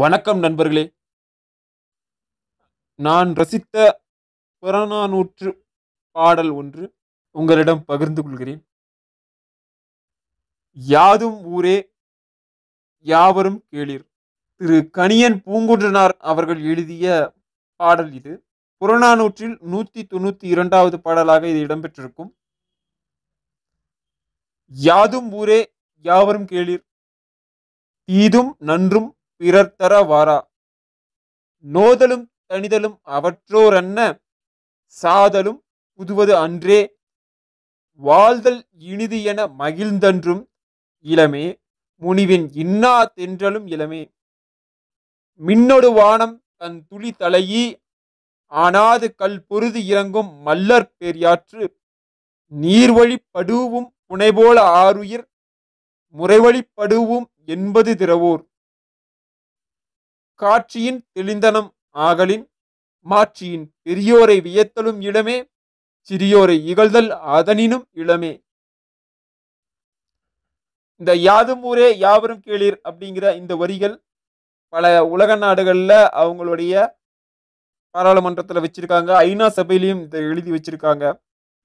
வணக்கம் நண்பர்களே நான் ரசித்த புறநானூற்று பாடல் ஒன்று உங்களிடம் பகிர்ந்து கொள்கிறேன் யாதும் ஊரே யாவரும் கேளீர் திரு கணியன் பூங்குன்றனார் அவர்கள் எழுதிய பாடல் இது புறநானூற்றில் நூற்றி தொண்ணூற்றி இரண்டாவது பாடலாக இது இடம்பெற்றிருக்கும் யாதும் ஊரே யாவரும் கேளீர் தீதும் நன்றும் பிறர் தர வாரா நோதலும் தனிதலும் அவற்றோரன்ன சாதலும் புதுவது அன்றே வாழ்தல் இனிது என மகிழ்ந்தன்றும் இளமே முனிவின் இன்னா தென்றலும் இளமே மின்னொடு வானம் தன் துளி தலையி ஆனாது கல் பொருதி இறங்கும் மல்லற் பெரியாற்று நீர்வழிப்படுவும் புனைபோல ஆறுயிர் முறைவழிப்படுவும் என்பது திரவோர் காட்சியின் தெளிந்தனம் ஆகலின் மாட்சியின் பெரியோரை வியத்தலும் இளமே சிறியோரை இகழ்தல் அதனினும் இளமே இந்த யாதும் ஊரே யாவரும் கேளீர் அப்படிங்கிற இந்த வரிகள் பல உலக நாடுகளில் அவங்களுடைய பாராளுமன்றத்தில் வச்சுருக்காங்க ஐநா சபையிலையும் இதை எழுதி வச்சுருக்காங்க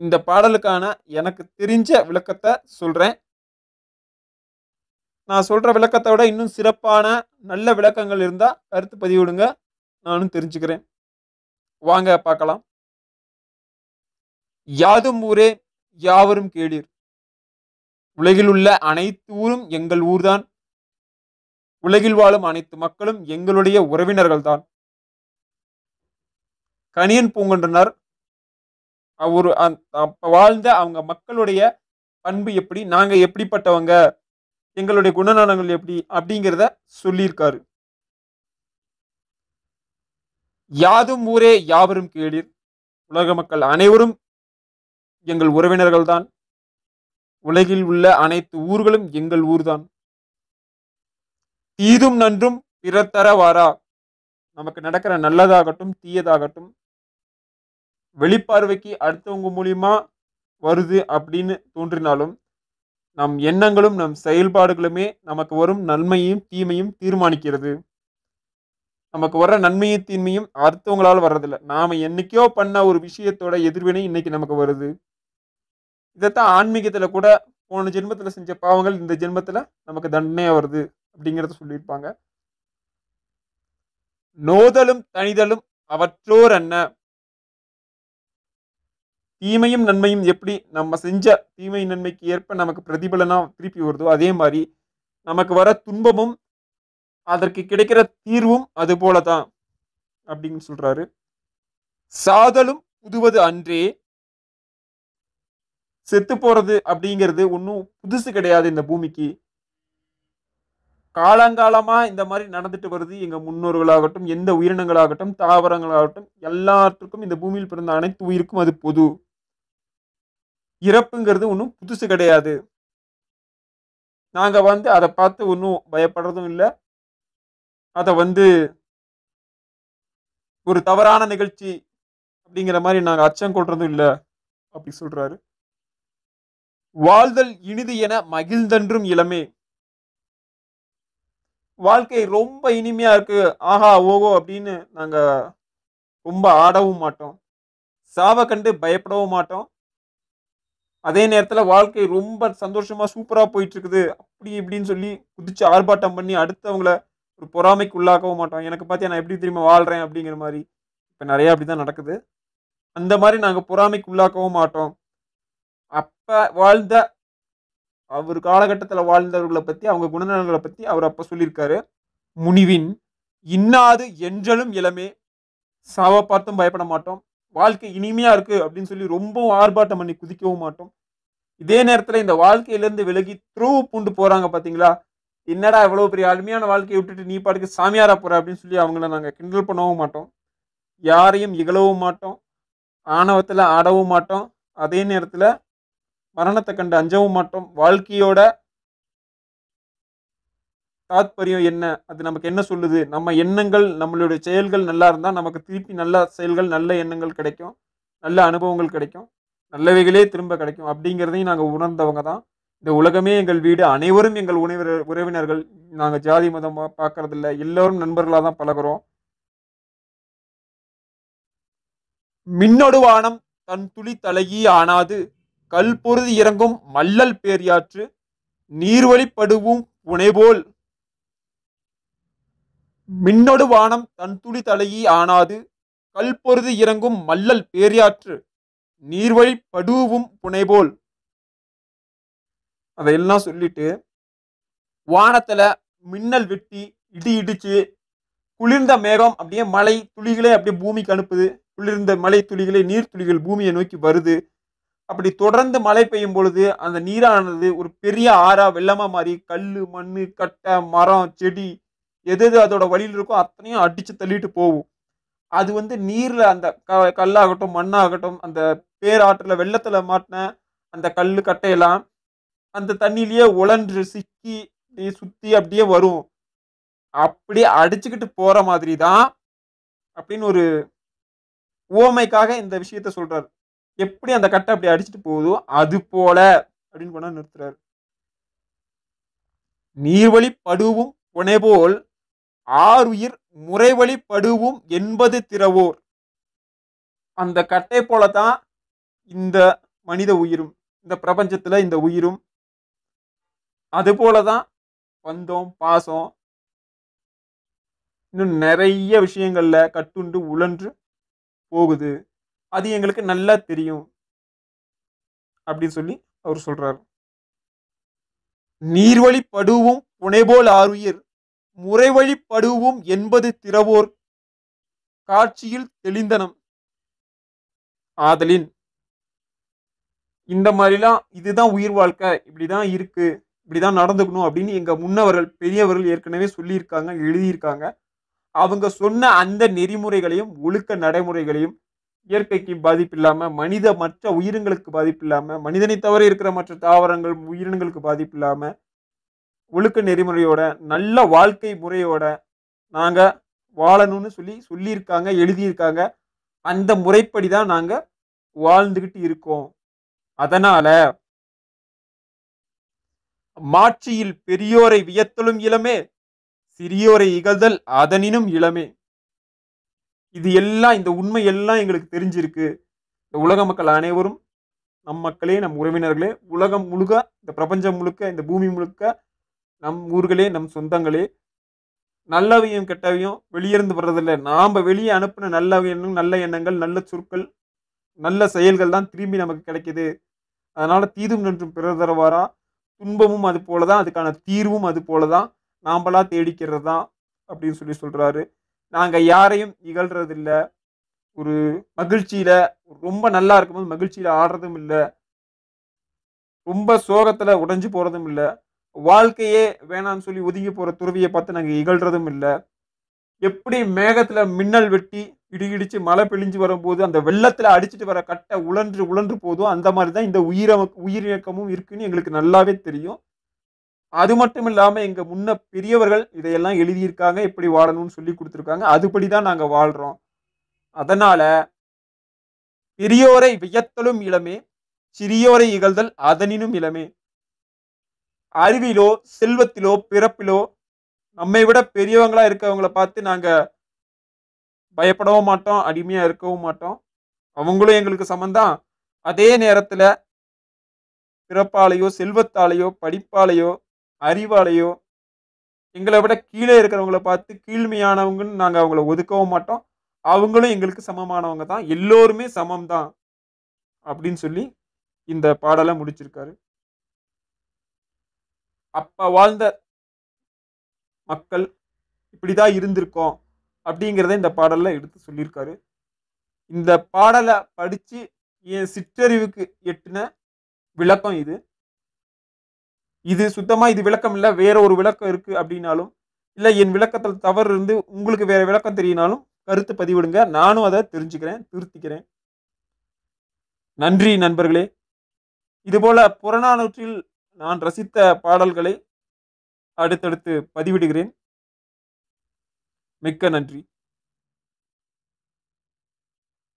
இந்த பாடலுக்கான எனக்கு தெரிஞ்ச விளக்கத்தை சொல்கிறேன் நான் சொல்கிற விளக்கத்தை விட இன்னும் சிறப்பான நல்ல விளக்கங்கள் இருந்தால் கருத்து பதிவிடுங்க நானும் தெரிஞ்சுக்கிறேன் வாங்க பார்க்கலாம் யாதும் ஊரே யாவரும் கேளீர் உலகில் உள்ள அனைத்து ஊரும் எங்கள் ஊர்தான் உலகில் வாழும் அனைத்து மக்களும் எங்களுடைய உறவினர்கள்தான் கணியன் பூங்கன்றனர் அவர் வாழ்ந்த அவங்க மக்களுடைய பண்பு எப்படி நாங்கள் எப்படிப்பட்டவங்க எங்களுடைய குணநலங்கள் எப்படி அப்படிங்கிறத சொல்லியிருக்காரு யாதும் ஊரே யாவரும் கேளீர் உலக மக்கள் அனைவரும் எங்கள் உறவினர்கள்தான் உலகில் உள்ள அனைத்து ஊர்களும் எங்கள் ஊர்தான் தீதும் நன்றும் பிறத்தர வாரா நமக்கு நடக்கிற நல்லதாகட்டும் தீயதாகட்டும் வெளிப்பார்வைக்கு அடுத்தவங்க மூலியமா வருது அப்படின்னு தோன்றினாலும் நம் எண்ணங்களும் நம் செயல்பாடுகளுமே நமக்கு வரும் நன்மையும் தீமையும் தீர்மானிக்கிறது நமக்கு வர்ற நன்மையும் தீன்மையும் அடுத்தவங்களால் வர்றதில்ல நாம் என்னைக்கோ பண்ண ஒரு விஷயத்தோட எதிர்வினை இன்னைக்கு நமக்கு வருது இதைத்தான் ஆன்மீகத்தில் கூட போன ஜென்மத்தில் செஞ்ச பாவங்கள் இந்த ஜென்மத்தில் நமக்கு தண்டனையாக வருது அப்படிங்கிறத சொல்லியிருப்பாங்க நோதலும் தனிதலும் அவற்றோர் என்ன தீமையும் நன்மையும் எப்படி நம்ம செஞ்ச தீமை நன்மைக்கு ஏற்ப நமக்கு பிரதிபலனாக திருப்பி வருதோ அதே மாதிரி நமக்கு வர துன்பமும் அதற்கு கிடைக்கிற தீர்வும் அது போல தான் அப்படின்னு சொல்றாரு சாதலும் புதுவது அன்றே செத்து போறது அப்படிங்கிறது ஒன்றும் புதுசு கிடையாது இந்த பூமிக்கு காலங்காலமா இந்த மாதிரி நடந்துட்டு வருது எங்க முன்னோர்களாகட்டும் எந்த உயிரினங்களாகட்டும் தாவரங்களாகட்டும் எல்லாத்துக்கும் இந்த பூமியில் பிறந்த அனைத்து உயிருக்கும் அது பொது இறப்புங்கிறது ஒன்றும் புதுசு கிடையாது நாங்கள் வந்து அதை பார்த்து ஒன்றும் பயப்படுறதும் இல்லை அதை வந்து ஒரு தவறான நிகழ்ச்சி அப்படிங்கிற மாதிரி நாங்கள் அச்சம் கொள்றதும் இல்லை அப்படி சொல்றாரு வாழ்தல் இனிது என மகிழ்ந்தன்றும் இளமே வாழ்க்கை ரொம்ப இனிமையா இருக்கு ஆஹா ஓகோ அப்படின்னு நாங்கள் ரொம்ப ஆடவும் மாட்டோம் சாவை கண்டு பயப்படவும் மாட்டோம் அதே நேரத்தில் வாழ்க்கை ரொம்ப சந்தோஷமாக சூப்பராக போயிட்டுருக்குது அப்படி இப்படின்னு சொல்லி குதிச்சு ஆர்ப்பாட்டம் பண்ணி அடுத்தவங்கள ஒரு பொறாமைக்கு உள்ளாக்கவும் மாட்டோம் எனக்கு பார்த்தியா நான் எப்படி தெரியுமா வாழ்கிறேன் அப்படிங்கிற மாதிரி இப்போ நிறையா அப்படி தான் நடக்குது அந்த மாதிரி நாங்கள் பொறாமைக்கு உள்ளாக்கவும் மாட்டோம் அப்போ வாழ்ந்த அவர் காலகட்டத்தில் வாழ்ந்தவர்களை பற்றி அவங்க குணநலன்களை பற்றி அவர் அப்போ சொல்லியிருக்காரு முனிவின் இன்னாது என்றலும் இளமே சாவை பார்த்தும் பயப்பட மாட்டோம் வாழ்க்கை இனிமையாக இருக்குது அப்படின்னு சொல்லி ரொம்ப ஆர்ப்பாட்டம் பண்ணி குதிக்கவும் மாட்டோம் இதே நேரத்தில் இந்த வாழ்க்கையிலேருந்து விலகி த்ரூ பூண்டு போகிறாங்க பார்த்தீங்களா என்னடா இவ்வளோ பெரிய அருமையான வாழ்க்கையை விட்டுட்டு நீ பாட்டுக்கு சாமியாரா போற அப்படின்னு சொல்லி அவங்கள நாங்கள் கிண்டல் பண்ணவும் மாட்டோம் யாரையும் இகழவும் மாட்டோம் ஆணவத்தில் ஆடவும் மாட்டோம் அதே நேரத்தில் மரணத்தை கண்டு அஞ்சவும் மாட்டோம் வாழ்க்கையோட தாத்பரியம் என்ன அது நமக்கு என்ன சொல்லுது நம்ம எண்ணங்கள் நம்மளுடைய செயல்கள் நல்லா இருந்தால் நமக்கு திருப்பி நல்ல செயல்கள் நல்ல எண்ணங்கள் கிடைக்கும் நல்ல அனுபவங்கள் கிடைக்கும் நல்லவைகளே திரும்ப கிடைக்கும் அப்படிங்கிறதையும் நாங்கள் உணர்ந்தவங்க தான் இந்த உலகமே எங்கள் வீடு அனைவரும் எங்கள் உணவு உறவினர்கள் நாங்கள் ஜாதி மதம் பார்க்கறதில்ல எல்லோரும் நண்பர்களாக தான் பழகிறோம் மின்னொடுவானம் தன் துளி தலையி ஆனாது கல் பொருதி இறங்கும் மல்லல் பேரியாற்று நீர்வழிப்படுவும் புனைபோல் மின்னொடு வானம் தன் துளி தலையி ஆனாது கல்பொருது இறங்கும் மல்லல் பேரியாற்று நீர்வழி படுவும் புனைபோல் அதையெல்லாம் சொல்லிட்டு வானத்தில் மின்னல் வெட்டி இடி இடிச்சு குளிர்ந்த மேகம் அப்படியே மலை துளிகளே அப்படியே பூமிக்கு அனுப்புது குளிர்ந்த மலை துளிகளே நீர் துளிகள் பூமியை நோக்கி வருது அப்படி தொடர்ந்து மழை பெய்யும் பொழுது அந்த நீரானது ஒரு பெரிய ஆறா வெள்ளமாக மாறி கல் மண் கட்டை மரம் செடி எது எது அதோட வழியில் இருக்கோ அத்தனையும் அடித்து தள்ளிட்டு போகும் அது வந்து நீரில் அந்த க கல்லாகட்டும் மண்ணாகட்டும் அந்த பேராற்றில் வெள்ளத்தில் மாட்டின அந்த கல் கட்டையெல்லாம் அந்த தண்ணியிலேயே உழன்று சிக்கி சுற்றி அப்படியே வரும் அப்படியே அடிச்சுக்கிட்டு போகிற மாதிரி தான் அப்படின்னு ஒரு ஓமைக்காக இந்த விஷயத்த சொல்கிறார் எப்படி அந்த கட்டை அப்படி அடிச்சுட்டு போகுதோ அது போல அப்படின்னு கொண்டா நிறுத்துறாரு நீர்வழி படுவும் புனைபோல் ஆறுயிர் முறைவழிப்படுவும் என்பது திறவோர் அந்த கட்டை போல தான் இந்த மனித உயிரும் இந்த பிரபஞ்சத்தில் இந்த உயிரும் அதுபோல தான் பந்தம் பாசம் இன்னும் நிறைய விஷயங்களில் கட்டுண்டு உழன்று போகுது அது எங்களுக்கு நல்லா தெரியும் அப்படின்னு சொல்லி அவர் சொல்கிறார் நீர்வழிப்படுவும் புனைபோல் ஆறுயிர் முறைவழிப்படுவோம் என்பது திறவோர் காட்சியில் தெளிந்தனம் ஆதலின் இந்த மாதிரிலாம் இதுதான் உயிர் வாழ்க்கை இப்படிதான் இருக்கு இப்படிதான் நடந்துக்கணும் அப்படின்னு எங்க முன்னவர்கள் பெரியவர்கள் ஏற்கனவே சொல்லியிருக்காங்க எழுதியிருக்காங்க அவங்க சொன்ன அந்த நெறிமுறைகளையும் ஒழுக்க நடைமுறைகளையும் இயற்கைக்கு இல்லாம மனித மற்ற உயிரினங்களுக்கு இல்லாம மனிதனை தவிர இருக்கிற மற்ற தாவரங்கள் உயிரினங்களுக்கு பாதிப்பில்லாம ஒழுக்க நெறிமுறையோட நல்ல வாழ்க்கை முறையோட நாங்கள் வாழணும்னு சொல்லி சொல்லியிருக்காங்க எழுதியிருக்காங்க அந்த முறைப்படி தான் நாங்கள் வாழ்ந்துக்கிட்டு இருக்கோம் அதனால மாட்சியில் பெரியோரை வியத்தலும் இளமே சிறியோரை இகழ்தல் அதனினும் இளமே இது எல்லாம் இந்த உண்மை எல்லாம் எங்களுக்கு தெரிஞ்சிருக்கு இந்த உலக மக்கள் அனைவரும் நம் மக்களே நம் உறவினர்களே உலகம் முழுக்க இந்த பிரபஞ்சம் முழுக்க இந்த பூமி முழுக்க நம் ஊர்களே நம் சொந்தங்களே நல்லவையும் கெட்டவையும் வெளியிருந்து வர்றதில்லை நாம் வெளியே அனுப்பின நல்ல எண்ணம் நல்ல எண்ணங்கள் நல்ல சொற்கள் நல்ல செயல்கள் தான் திரும்பி நமக்கு கிடைக்கிது அதனால் தீதும் நின்றும் தரவாரா துன்பமும் அது போல தான் அதுக்கான தீர்வும் அது போல தான் நாம்பளா தேடிக்கிறது தான் அப்படின்னு சொல்லி சொல்கிறாரு நாங்கள் யாரையும் இகழ்றதில்ல ஒரு மகிழ்ச்சியில் ரொம்ப நல்லா இருக்கும்போது மகிழ்ச்சியில் ஆடுறதும் இல்லை ரொம்ப சோகத்தில் உடைஞ்சு போகிறதும் இல்லை வாழ்க்கையே வேணான்னு சொல்லி ஒதுங்கி போகிற துறவியை பார்த்து நாங்கள் இகழ்கிறதும் இல்லை எப்படி மேகத்தில் மின்னல் வெட்டி இடி மழை பிழிஞ்சு வரும்போது அந்த வெள்ளத்தில் அடிச்சுட்டு வர கட்டை உழன்று உழன்று போதும் அந்த மாதிரி தான் இந்த உயிர உயிரிழக்கமும் இருக்குன்னு எங்களுக்கு நல்லாவே தெரியும் அது மட்டும் இல்லாமல் எங்கள் முன்ன பெரியவர்கள் இதையெல்லாம் எழுதியிருக்காங்க எப்படி வாழணும்னு சொல்லி கொடுத்துருக்காங்க அதுபடி தான் நாங்கள் வாழ்கிறோம் அதனால் பெரியோரை வியத்தலும் இளமே சிறியோரை இகழ்தல் அதனினும் இளமே அறிவிலோ செல்வத்திலோ பிறப்பிலோ நம்மை விட பெரியவங்களா இருக்கவங்கள பார்த்து நாங்கள் பயப்படவும் மாட்டோம் அடிமையாக இருக்கவும் மாட்டோம் அவங்களும் எங்களுக்கு சம்மந்தான் அதே நேரத்தில் பிறப்பாலையோ செல்வத்தாலேயோ படிப்பாலேயோ அறிவாலேயோ எங்களை விட கீழே இருக்கிறவங்கள பார்த்து கீழ்மையானவங்கன்னு நாங்கள் அவங்கள ஒதுக்கவும் மாட்டோம் அவங்களும் எங்களுக்கு சமமானவங்க தான் எல்லோருமே சமம் தான் அப்படின்னு சொல்லி இந்த பாடலை முடிச்சிருக்காரு அப்போ வாழ்ந்த மக்கள் இப்படி தான் இருந்திருக்கோம் அப்படிங்கிறத இந்த பாடல்ல எடுத்து சொல்லியிருக்காரு இந்த பாடலை படித்து என் சிற்றறிவுக்கு எட்டின விளக்கம் இது இது சுத்தமாக இது விளக்கம் இல்லை வேற ஒரு விளக்கம் இருக்குது அப்படின்னாலும் இல்லை என் விளக்கத்தில் தவறு இருந்து உங்களுக்கு வேற விளக்கம் தெரியினாலும் கருத்து பதிவிடுங்க நானும் அதை தெரிஞ்சுக்கிறேன் திருத்திக்கிறேன் நன்றி நண்பர்களே இதுபோல புறநானூற்றில் நான் ரசித்த பாடல்களை அடுத்தடுத்து பதிவிடுகிறேன் மிக்க நன்றி